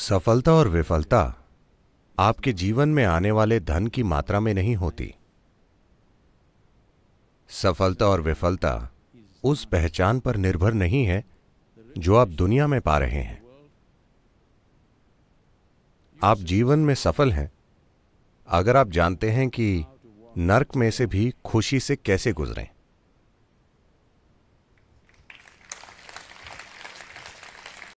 सफलता और विफलता आपके जीवन में आने वाले धन की मात्रा में नहीं होती सफलता और विफलता उस पहचान पर निर्भर नहीं है जो आप दुनिया में पा रहे हैं आप जीवन में सफल हैं अगर आप जानते हैं कि नर्क में से भी खुशी से कैसे गुजरें